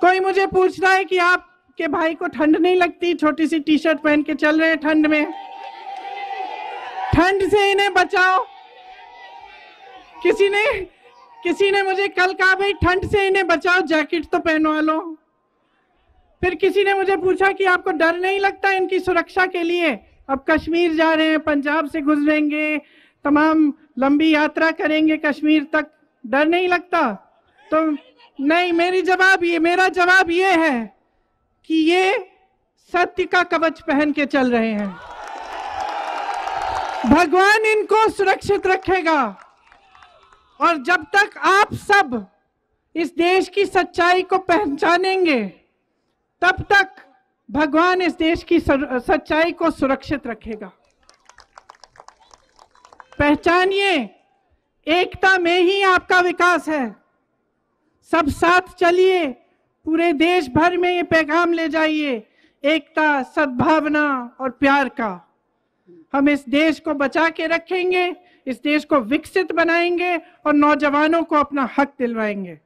कोई मुझे पूछ रहा है कि आप के भाई को ठंड नहीं लगती छोटी सी टी शर्ट पहन के चल रहे हैं ठंड में ठंड से इन्हें बचाओ किसी ने किसी ने मुझे कल कहा भाई ठंड से इन्हें बचाओ जैकेट तो पहनवा लो फिर किसी ने मुझे पूछा कि आपको डर नहीं लगता इनकी सुरक्षा के लिए अब कश्मीर जा रहे हैं पंजाब से गुजरेंगे तमाम लंबी यात्रा करेंगे कश्मीर तक डर नहीं लगता तो नहीं मेरी जवाब ये मेरा जवाब ये है कि ये सत्य का कवच पहन के चल रहे हैं भगवान इनको सुरक्षित रखेगा और जब तक आप सब इस देश की सच्चाई को पहचानेंगे तब तक भगवान इस देश की सच्चाई को सुरक्षित रखेगा पहचानिए एकता में ही आपका विकास है सब साथ चलिए पूरे देश भर में ये पैगाम ले जाइए एकता सद्भावना और प्यार का हम इस देश को बचा के रखेंगे इस देश को विकसित बनाएंगे और नौजवानों को अपना हक दिलवाएंगे